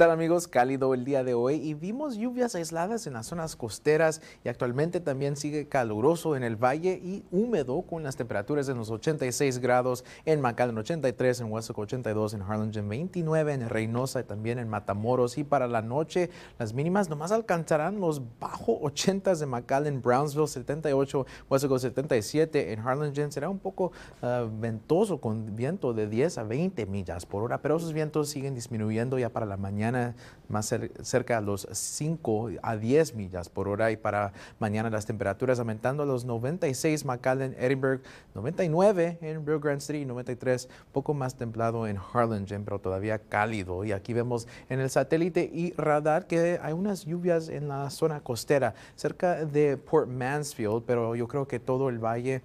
tal amigos? Cálido el día de hoy y vimos lluvias aisladas en las zonas costeras y actualmente también sigue caluroso en el valle y húmedo con las temperaturas en los 86 grados en McAllen 83, en Hueso 82, en Harlingen 29, en Reynosa y también en Matamoros y para la noche las mínimas nomás alcanzarán los bajo 80 de McAllen, Brownsville 78, Hueso 77, en Harlingen será un poco ah, ventoso con viento de 10 a 20 millas por hora, pero esos vientos siguen disminuyendo ya para la mañana más cerca a los 5 a 10 millas por hora y para mañana las temperaturas aumentando a los 96 McAllen, Edinburgh, 99 en Rio Grande City 93, poco más templado en Harlingen, pero todavía cálido. Y aquí vemos en el satélite y radar que hay unas lluvias en la zona costera cerca de Port Mansfield, pero yo creo que todo el valle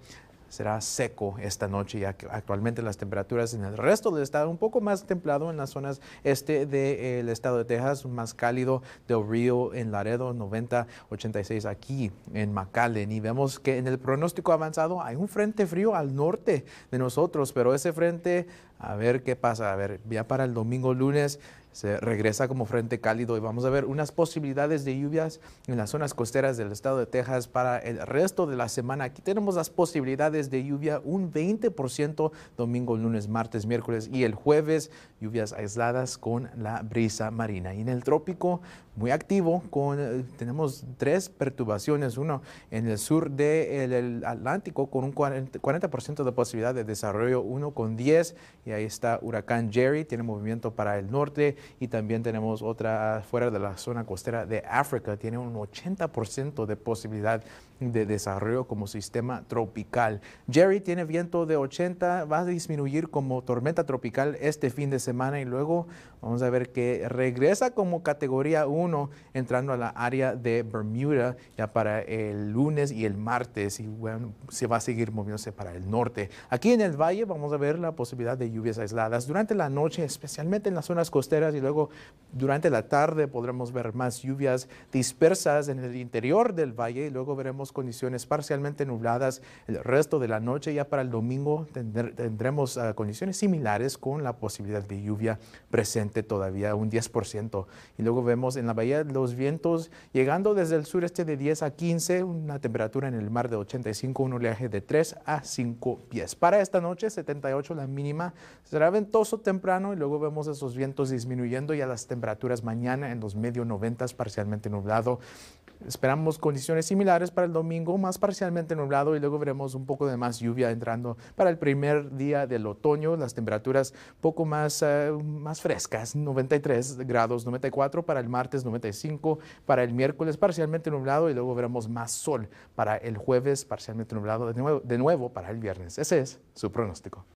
será seco esta noche. ya que actualmente las temperaturas en el resto del estado un poco más templado en las zonas este del estado de Texas, más cálido del río en Laredo, 90, 86 aquí en McAllen. Y vemos que en el pronóstico avanzado hay un frente frío al norte de nosotros, pero ese frente a ver qué pasa. A ver, ya para el domingo, lunes, se regresa como frente cálido y vamos a ver unas posibilidades de lluvias en las zonas costeras del estado de Texas para el resto de la semana. Aquí tenemos las posibilidades de lluvia, un 20% domingo, lunes, martes, miércoles y el jueves, lluvias aisladas con la brisa marina. Y en el trópico, muy activo, con, eh, tenemos tres perturbaciones, uno en el sur del Atlántico con un 40%, 40 de posibilidad de desarrollo, uno con 10 y ahí está Huracán Jerry, tiene movimiento para el norte y también tenemos otra fuera de la zona costera de África, tiene un 80% de posibilidad de desarrollo como sistema tropical. Jerry tiene viento de 80, va a disminuir como tormenta tropical este fin de semana y luego vamos a ver que regresa como categoría 1 entrando a la área de Bermuda ya para el lunes y el martes y bueno, se va a seguir moviéndose para el norte. Aquí en el valle vamos a ver la posibilidad de lluvias aisladas. Durante la noche, especialmente en las zonas costeras y luego durante la tarde podremos ver más lluvias dispersas en el interior del valle y luego veremos condiciones parcialmente nubladas el resto de la noche. Ya para el domingo tendremos ah, condiciones similares con la posibilidad de lluvia presente todavía un 10%. Y luego vemos en la bahía los vientos llegando desde el sureste de 10 a 15, una temperatura en el mar de 85, un oleaje de 3 a 5 pies. Para esta noche, 78 la mínima, Será ventoso temprano y luego vemos esos vientos disminuyendo y a las temperaturas mañana en los medio 90 parcialmente nublado. Esperamos condiciones similares para el domingo, más parcialmente nublado y luego veremos un poco de más lluvia entrando para el primer día del otoño. Las temperaturas poco más, eh, más frescas, 93 grados, 94 para el martes, 95 para el miércoles, parcialmente nublado y luego veremos más sol para el jueves, parcialmente nublado de nuevo, de nuevo para el viernes. Ese es su pronóstico.